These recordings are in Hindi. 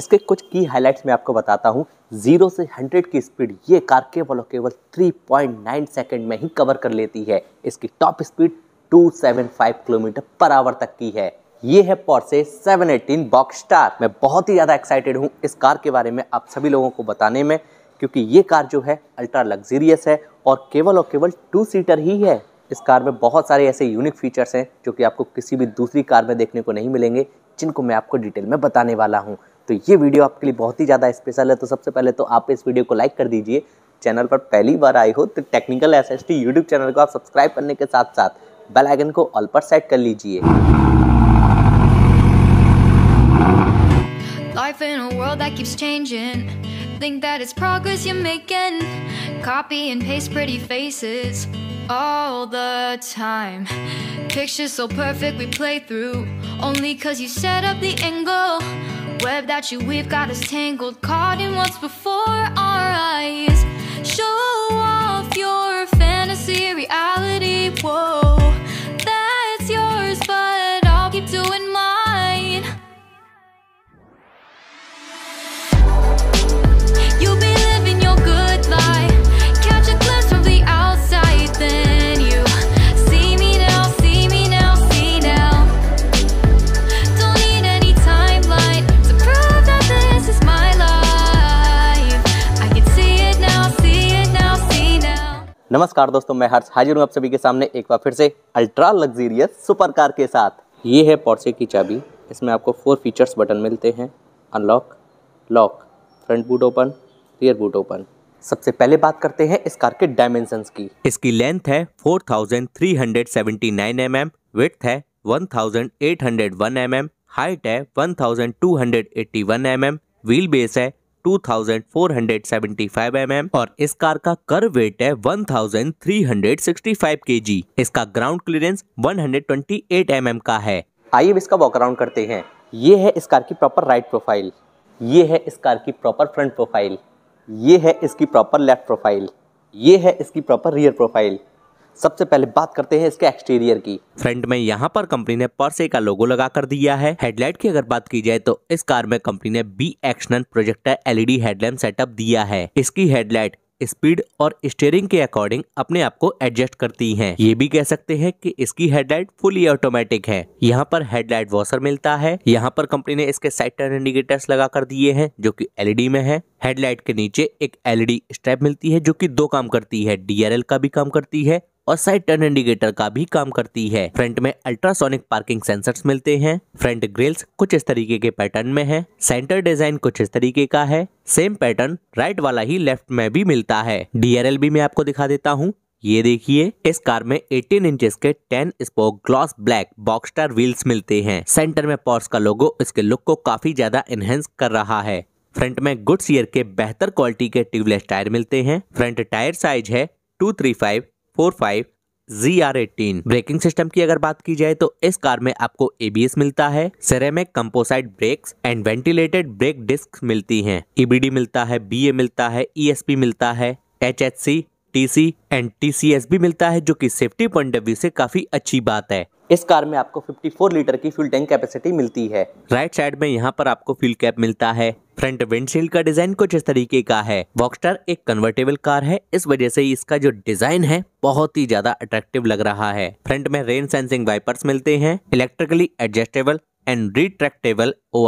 इसके कुछ की हाइलाइट्स मैं आपको बताता हूँ जीरो से हंड्रेड की स्पीड ये कार केवल और केवल थ्री पॉइंट नाइन सेकेंड में ही कवर कर लेती है इसकी top speed two seven five kilometre per hour तक की है ये है पॉर्से 718 बॉक्स स्टार मैं बहुत ही ज़्यादा एक्साइटेड हूँ इस कार के बारे में आप सभी लोगों को बताने में क्योंकि ये कार जो है अल्ट्रा लग्जीरियस है और केवल और केवल टू सीटर ही है इस कार में बहुत सारे ऐसे यूनिक फीचर्स हैं जो कि आपको किसी भी दूसरी कार में देखने को नहीं मिलेंगे जिनको मैं आपको डिटेल में बताने वाला हूँ तो ये वीडियो आपके लिए बहुत ही ज़्यादा स्पेशल है तो सबसे पहले तो आप इस वीडियो को लाइक कर दीजिए चैनल पर पहली बार आए हो तो टेक्निकल एस एस चैनल को आप सब्सक्राइब करने के साथ साथ बेल आइकन को ऑल पर सेट कर लीजिए Life in a world that keeps changing Think that it's progress you're making Copy and paste pretty faces all the time Pictures so perfect we play through Only cause you set up the angle web that you weave got us tangled, caught in what's before our eyes. Show नमस्कार दोस्तों मैं हर्ष हाजिर हूँ आप सभी के सामने एक बार फिर से अल्ट्रा लग्जीरियस सुपर कार के साथ ये है पॉर्से की चाबी इसमें आपको फोर फीचर्स बटन मिलते हैं unlock lock front boot open rear boot open सबसे पहले बात करते हैं इस कार के डायमेंशन की इसकी लेंथ है फोर थाउजेंड विथ है 1801 mm, हाइट है वन थाउजेंड व्हील बेस है 2475 mm और इस कार का कर वेट है 1365 kg इसका ग्राउंड क्लियरेंस 128 mm का है आइए इसका अराउंड करते हैं ये है इस कार की प्रॉपर राइट प्रोफाइल ये है इस कार की प्रॉपर फ्रंट प्रोफाइल ये है इसकी प्रॉपर लेफ्ट प्रोफाइल ये है इसकी प्रॉपर रियर प्रोफाइल सबसे पहले बात करते हैं इसके एक्सटीरियर की फ्रंट में यहाँ पर कंपनी ने परसे का लोगो लगा कर दिया है हेडलाइट की अगर बात की जाए तो इस कार में कंपनी ने बी एक्शन प्रोजेक्टर एलईडी हेडलैम्प सेटअप दिया है इसकी हेडलाइट स्पीड और स्टेयरिंग के अकॉर्डिंग अपने आप को एडजस्ट करती हैं। ये भी कह सकते हैं कि इसकी हेडलाइट फुली ऑटोमेटिक है यहाँ पर हेडलाइट वॉशर मिलता है यहाँ पर कंपनी ने इसके साइड टर्न इंडिकेटर्स लगा कर दिए हैं जो कि एलईडी में है हेडलाइट के नीचे एक एलईडी स्ट्रैप मिलती है जो कि दो काम करती है डी का भी काम करती है और साइड टर्न इंडिकेटर का भी काम करती है फ्रंट में अल्ट्रासोनिक पार्किंग सेंसर्स मिलते हैं फ्रंट ग्रिल्स कुछ इस तरीके के पैटर्न में है सेंटर डिजाइन कुछ इस तरीके का है सेम पैटर्न राइट वाला ही लेफ्ट में भी मिलता है भी मैं आपको दिखा देता हूँ ये देखिए इस कार में 18 इंचेस के 10 spoke gloss black Boxster wheels मिलते हैं सेंटर में पॉर्स का लोगो इसके लुक को काफी ज्यादा एनहेंस कर रहा है फ्रंट में गुड्स ईयर के बेहतर क्वालिटी के ट्यूबलेस टायर मिलते हैं फ्रंट टायर साइज है two three five ZR18 braking system की अगर बात की जाए तो इस कार में आपको ABS मिलता है ceramic composite brakes and ventilated brake disc मिलती हैं EBD मिलता है BA मिलता है ESP मिलता है HHC TC एंड TCS भी मिलता है जो कि सेफ्टी पॉइंट ऑफ व्यू से काफी अच्छी बात है इस कार में आपको 54 लीटर की फ्यूल टैंक कैपेसिटी मिलती है राइट right साइड में यहाँ पर आपको फ्यूल कैप मिलता है फ्रंट विंडशील्ड का डिजाइन कुछ इस तरीके का है बॉक्सटर एक कन्वर्टेबल कार है इस वजह से इसका जो डिजाइन है बहुत ही ज्यादा अट्रैक्टिव लग रहा है फ्रंट में रेन सेंसिंग वाइपर्स मिलते हैं इलेक्ट्रिकली एडजस्टेबल एंड रिट्रैक्टेबल ओ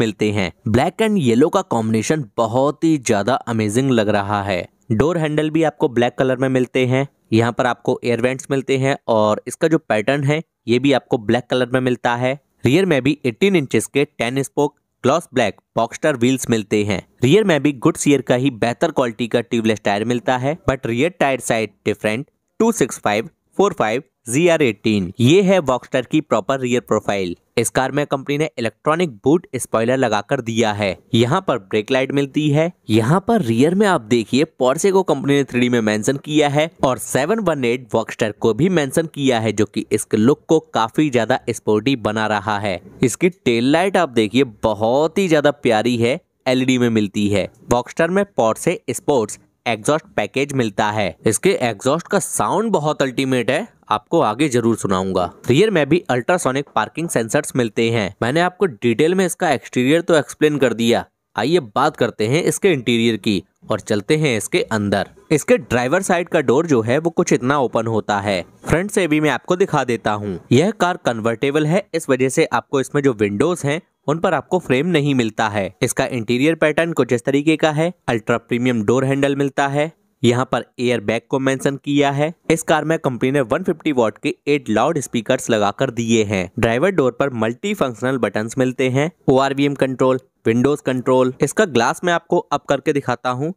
मिलते हैं ब्लैक एंड येलो का कॉम्बिनेशन बहुत ही ज्यादा अमेजिंग लग रहा है डोर हैंडल भी आपको ब्लैक कलर में मिलते हैं यहाँ पर आपको एयरवेंट्स मिलते हैं और इसका जो पैटर्न है ये भी आपको ब्लैक कलर में मिलता है रियर में भी 18 इंचेस के 10 spoke gloss black Boxster wheels मिलते हैं रियर में भी गुड सीयर का ही बेहतर क्वालिटी का ट्यूबलेस टायर मिलता है but rear tyre side different two six five four five G R eighteen ये है वॉक्सटर की प्रॉपर रियर प्रोफाइल इस कार में कंपनी ने इलेक्ट्रॉनिक बूट स्पॉइलर लगाकर दिया है यहाँ पर ब्रेक लाइट मिलती है यहाँ पर रियर में आप देखिए पोर्से को कंपनी ने थ्री में मेंशन किया है और 718 वन को भी मेंशन किया है जो कि इसके लुक को काफी ज्यादा स्पोर्टी बना रहा है इसकी टेल लाइट आप देखिए बहुत ही ज्यादा प्यारी है एलईडी e में मिलती है बॉक्सटर में पोर्से स्पोर्ट्स एग्जॉस्ट पैकेज मिलता है इसके एग्जॉस्ट का साउंड बहुत अल्टीमेट है आपको आगे जरूर सुनाऊंगा रियर में भी अल्ट्रासोनिक पार्किंग सेंसर्स मिलते हैं मैंने आपको डिटेल में इसका एक्सटीरियर तो एक्सप्लेन कर दिया आइए बात करते हैं इसके इंटीरियर की और चलते हैं इसके अंदर इसके ड्राइवर साइड का डोर जो है वो कुछ इतना ओपन होता है फ्रंट से भी मैं आपको दिखा देता हूँ यह कार कन्वर्टेबल है इस वजह से आपको इसमें जो विंडोज हैं उन पर आपको फ्रेम नहीं मिलता है इसका इंटीरियर पैटर्न कुछ इस तरीके का है अल्ट्रा प्रीमियम डोर हैंडल मिलता है यहाँ पर एयर बैग को मेंशन किया है इस कार में कंपनी ने 150 वॉट के एट लाउड स्पीकर्स लगाकर दिए हैं ड्राइवर डोर पर मल्टी फंक्शनल बटन मिलते हैं ओ कंट्रोल विंडोज कंट्रोल इसका ग्लास में आपको अप करके दिखाता हूँ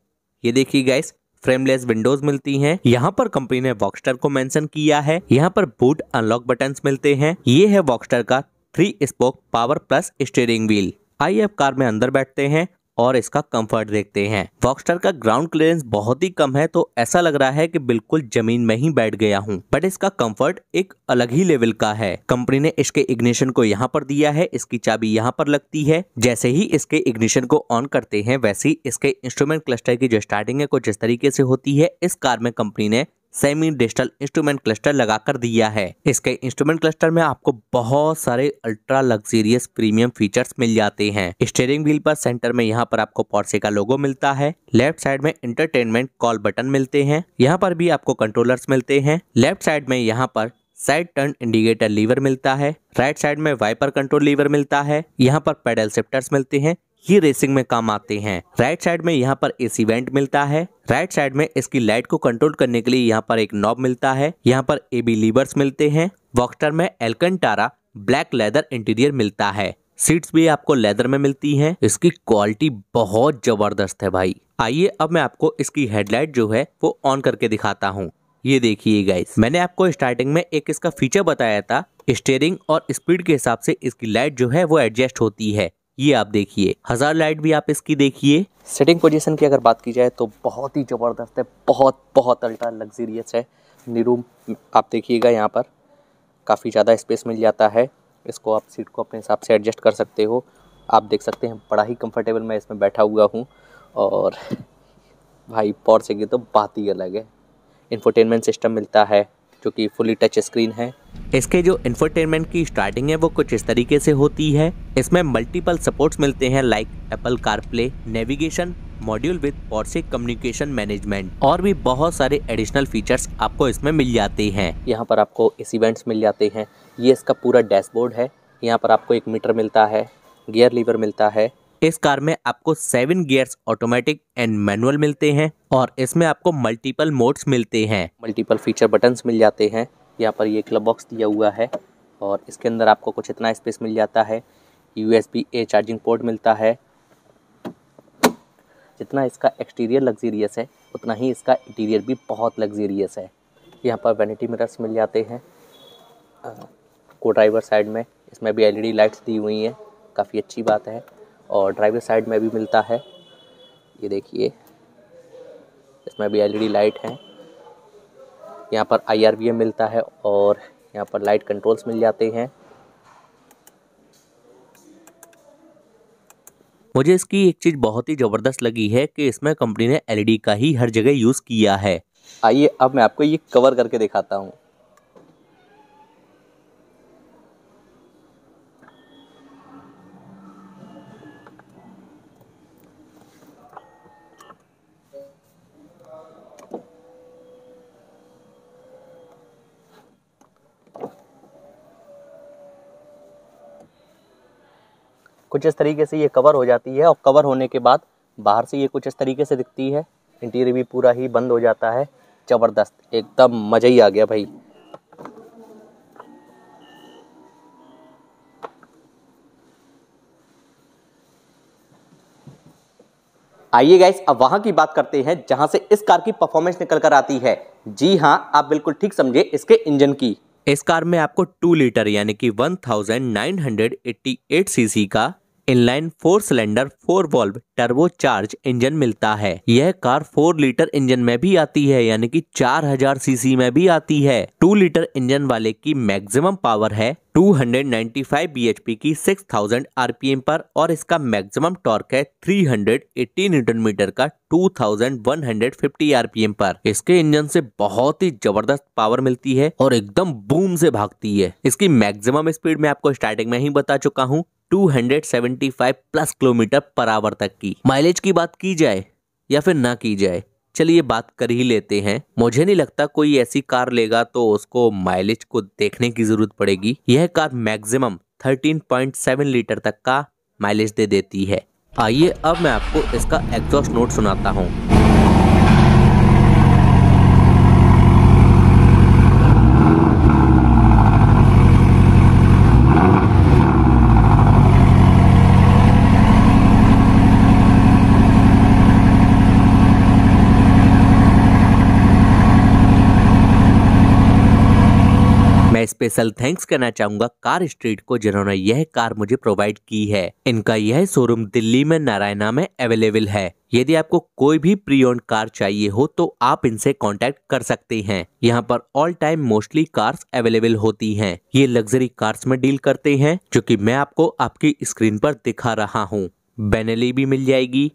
ये देखिए गैस फ्रेमलेस विंडोज मिलती हैं। यहाँ पर कंपनी ने वॉक्स्टर को मेंशन किया है यहाँ पर बूट अनलॉक बटन मिलते हैं ये है वॉक्स्टर का three spoke power plus steering wheel आइए अब कार में अंदर बैठते हैं और इसका कंफर्ट देखते हैं वॉकस्टार का ग्राउंड क्लियरेंस बहुत ही कम है तो ऐसा लग रहा है कि बिल्कुल जमीन में ही बैठ गया हूँ बट इसका कंफर्ट एक अलग ही लेवल का है कंपनी ने इसके इग्निशन को यहाँ पर दिया है इसकी चाबी यहाँ पर लगती है जैसे ही इसके इग्निशन को ऑन करते हैं वैसे ही इसके इंस्ट्रूमेंट क्लस्टर की जो स्टार्टिंग है कुछ जिस तरीके से होती है इस कार में कंपनी ने सेमी डिजिटल इंस्ट्रूमेंट क्लस्टर लगाकर दिया है इसके इंस्ट्रूमेंट क्लस्टर में आपको बहुत सारे अल्ट्रा लग्जरियस प्रीमियम फीचर्स मिल जाते हैं स्टेयरिंग व्हील पर सेंटर में यहाँ पर आपको पॉर्से का लोगो मिलता है लेफ्ट साइड में इंटरटेनमेंट कॉल बटन मिलते हैं यहाँ पर भी आपको कंट्रोलर्स मिलते हैं लेफ्ट साइड में यहाँ पर साइड टर्न इंडिकेटर लीवर मिलता है राइट साइड में वाइपर कंट्रोल लीवर मिलता है यहाँ पर पेडल शिफ्टर्स मिलते हैं ये रेसिंग में काम आते हैं राइट साइड में यहाँ पर एसी वेंट मिलता है राइट साइड में इसकी लाइट को कंट्रोल करने के लिए यहाँ पर एक नॉब मिलता है यहाँ पर एबी लीवर्स मिलते हैं वॉक्टर में एलकनटारा ब्लैक लेदर इंटीरियर मिलता है सीट्स भी आपको लेदर में मिलती हैं इसकी क्वालिटी बहुत जबरदस्त है भाई आइए अब मैं आपको इसकी हेडलाइट जो है वो ऑन करके दिखाता हूँ ये देखिए गाइस मैंने आपको स्टार्टिंग में एक इसका फीचर बताया था स्टेयरिंग और स्पीड के हिसाब से इसकी लाइट जो है वो एडजस्ट होती है ये आप देखिए हजार लाइट भी आप इसकी देखिए सेटिंग पोजीशन की अगर बात की जाए तो बहुत ही ज़बरदस्त है बहुत बहुत अल्ट्रा लग्जरियस है निरूम आप देखिएगा यहाँ पर काफ़ी ज़्यादा स्पेस मिल जाता है इसको आप सीट को अपने हिसाब से एडजस्ट कर सकते हो आप देख सकते हैं बड़ा ही कंफर्टेबल मैं इसमें बैठा हुआ हूँ और भाई से की तो बात ही अलग है इन्फोटेनमेंट सिस्टम मिलता है जो कि फुली टच स्क्रीन है इसके जो इंफरटेनमेंट की स्टार्टिंग है वो कुछ इस तरीके से होती है इसमें मल्टीपल सपोर्ट्स मिलते हैं like Apple CarPlay navigation module with से कम्युनिकेशन मैनेजमेंट और भी बहुत सारे एडिशनल फीचर्स आपको इसमें मिल जाते हैं यहाँ पर आपको इस इवेंट्स मिल जाते हैं ये इसका पूरा डैशबोर्ड है यहाँ पर आपको एक मीटर मिलता है गियर लीवर मिलता है इस कार में आपको seven gears automatic and manual मिलते हैं और इसमें आपको मल्टीपल मोड्स मिलते हैं मल्टीपल फीचर बटन्स मिल जाते हैं यहाँ पर ये क्लब बॉक्स दिया हुआ है और इसके अंदर आपको कुछ इतना स्पेस मिल जाता है यू ए चार्जिंग पोर्ट मिलता है जितना इसका एक्सटीरियर लग्जीरियस है उतना ही इसका इंटीरियर भी बहुत लग्जीरियस है यहाँ पर वैनिटी मिरर्स मिल जाते हैं को ड्राइवर साइड में इसमें भी एलईडी लाइट्स e दी हुई हैं काफ़ी अच्छी बात है और ड्राइवर साइड में भी मिलता है ये देखिए इसमें भी एलईडी लाइट है यहाँ पर आई मिलता है और यहाँ पर लाइट कंट्रोल्स मिल जाते हैं मुझे इसकी एक चीज़ बहुत ही ज़बरदस्त लगी है कि इसमें कंपनी ने एलईडी का ही हर जगह यूज़ किया है आइए अब मैं आपको ये कवर करके दिखाता हूँ कुछ इस तरीके से ये कवर हो जाती है और कवर होने के बाद बाहर से ये कुछ इस तरीके से दिखती है इंटीरियर भी पूरा ही बंद हो जाता है ज़बरदस्त एकदम मज़ा ही आ गया भाई आइए गाइस अब वहां की बात करते हैं जहां से इस कार की परफॉर्मेंस निकल कर आती है जी हाँ आप बिल्कुल ठीक समझे इसके इंजन की इस कार में आपको टू लीटर यानी कि 1988 सीसी का inline four cylinder four valve turbo charge engine मिलता है यह कार फोर लीटर इंजन में भी आती है यानी कि 4000 सीसी में भी आती है टू लीटर इंजन वाले की मैक्सिमम पावर है 295 bhp की 6000 rpm पर और इसका मैक्सिमम टॉर्क है 380 न्यूटन मीटर का 2150 rpm पर इसके इंजन से बहुत ही जबरदस्त पावर मिलती है और एकदम बूम से भागती है इसकी मैक्सिमम स्पीड मैं आपको स्टार्टिंग में ही बता चुका हूँ 275 प्लस किलोमीटर पर आवर तक की माइलेज की बात की जाए या फिर ना की जाए चलिए बात कर ही लेते हैं मुझे नहीं लगता कोई ऐसी कार लेगा तो उसको माइलेज को देखने की जरूरत पड़ेगी यह कार मैक्सिमम 13.7 लीटर तक का माइलेज दे देती है आइए अब मैं आपको इसका एग्जॉस्ट नोट सुनाता हूँ स्पेशल थैंक्स करना चाहूंगा कार स्ट्रीट को जिन्होंने यह कार मुझे प्रोवाइड की है इनका यह शोरूम दिल्ली में नारायणा में अवेलेबल है यदि आपको कोई भी प्री ओन कार चाहिए हो तो आप इनसे कांटेक्ट कर सकते हैं यहाँ पर all time mostly cars available होती हैं। ये लग्जरी कार्स में डील करते हैं जो कि मैं आपको आपकी स्क्रीन पर दिखा रहा हूँ बेनेली भी मिल जाएगी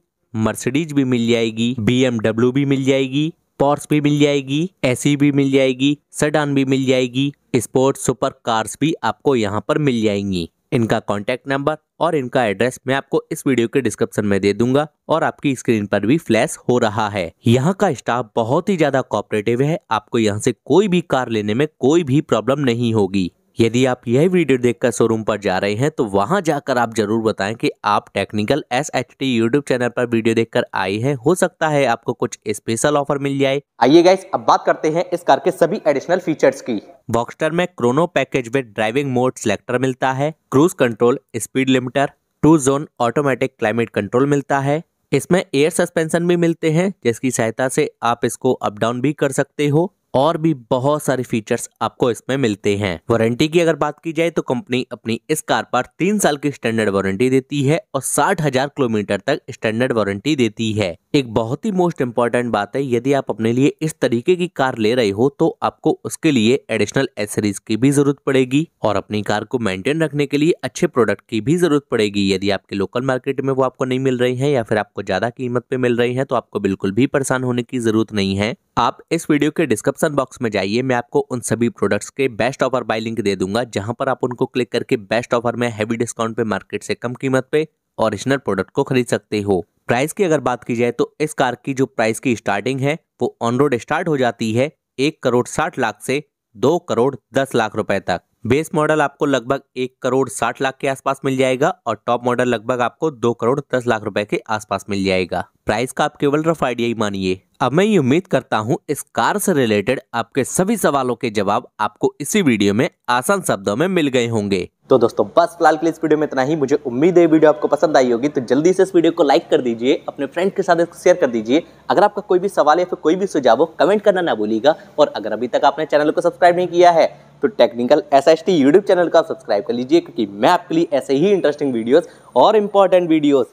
मर्सिडीज भी मिल जाएगी बी भी मिल जाएगी पॉर्स भी मिल जाएगी एसी e भी मिल जाएगी सडान भी मिल जाएगी स्पोर्ट सुपर कार्स भी आपको यहाँ पर मिल जाएंगी इनका कॉन्टैक्ट नंबर और इनका एड्रेस मैं आपको इस वीडियो के डिस्क्रिप्शन में दे दूंगा और आपकी स्क्रीन पर भी फ्लैश हो रहा है यहाँ का स्टाफ बहुत ही ज्यादा कॉपरेटिव है आपको यहाँ से कोई भी कार लेने में कोई भी प्रॉब्लम नहीं होगी यदि आप यह वीडियो देखकर शोरूम पर जा रहे हैं तो वहां जाकर आप जरूर बताएं कि आप technical S H T YouTube channel पर वीडियो देखकर आए हैं हो सकता है आपको कुछ स्पेशल ऑफर मिल जाए आइए गाइस अब बात करते हैं इस कार के सभी एडिशनल फीचर्स की बॉक्सटर में क्रोनो पैकेज में ड्राइविंग मोड सिलेक्टर मिलता है cruise control speed limiter two zone automatic climate control मिलता है इसमें एयर सस्पेंशन भी मिलते हैं जिसकी सहायता से आप इसको अप डाउन भी कर सकते हो और भी बहुत सारे फीचर्स आपको इसमें मिलते हैं वारंटी की अगर बात की जाए तो कंपनी अपनी इस कार पर तीन साल की स्टैंडर्ड वारंटी देती है और साठ हजार किलोमीटर तक स्टैंडर्ड वारंटी देती है एक बहुत ही मोस्ट इम्पॉर्टेंट बात है यदि आप अपने लिए इस तरीके की कार ले रहे हो तो आपको उसके लिए एडिशनल एसेसरीज की भी जरूरत पड़ेगी और अपनी कार को मेंटेन रखने के लिए अच्छे प्रोडक्ट की भी जरूरत पड़ेगी यदि आपके लोकल मार्केट में वो आपको नहीं मिल रही है या फिर आपको ज्यादा कीमत पे मिल रही है तो आपको बिल्कुल भी परेशान होने की जरूरत नहीं है आप इस वीडियो के डिस्क्रिप्शन बॉक्स में जाइए मैं आपको उन सभी प्रोडक्ट्स के बेस्ट ऑफर बाय लिंक दे दूंगा जहां पर आप उनको क्लिक करके बेस्ट ऑफर में हैवी डिस्काउंट पे मार्केट से कम कीमत पे ओरिजिनल प्रोडक्ट को खरीद सकते हो प्राइस की अगर बात की जाए तो इस कार की जो प्राइस की स्टार्टिंग है वो ऑन रोड स्टार्ट हो जाती है एक करोड़ साठ लाख से दो करोड़ दस लाख रुपए तक बेस मॉडल आपको लगभग एक करोड़ साठ लाख के आसपास मिल जाएगा और टॉप मॉडल लगभग आपको दो करोड़ दस लाख रुपए के आसपास मिल जाएगा प्राइस का आप केवल रफ आइडिया ही मानिए अब मैं ये उम्मीद करता हूँ इस कार से रिलेटेड आपके सभी सवालों के जवाब आपको इसी वीडियो में आसान शब्दों में मिल गए होंगे तो दोस्तों बस फिलहाल के लिए इस वीडियो में इतना ही मुझे उम्मीद है वीडियो आपको पसंद आई होगी तो जल्दी से इस वीडियो को लाइक कर दीजिए अपने फ्रेंड के साथ इसको शेयर कर दीजिए अगर आपका कोई भी सवाल या फिर कोई भी सुझाव हो कमेंट करना ना भूलिएगा और अगर अभी तक आपने चैनल को सब्सक्राइब नहीं किया है तो technical S S T YouTube channel को सब्सक्राइब कर लीजिए क्योंकि मैं आपके लिए ऐसे ही इंटरेस्टिंग वीडियोज और इम्पॉर्टेंट वीडियोज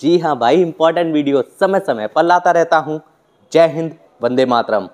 जी हाँ भाई इंपॉर्टेंट वीडियो समय समय पर लाता रहता हूँ जय हिंद वंदे मातरम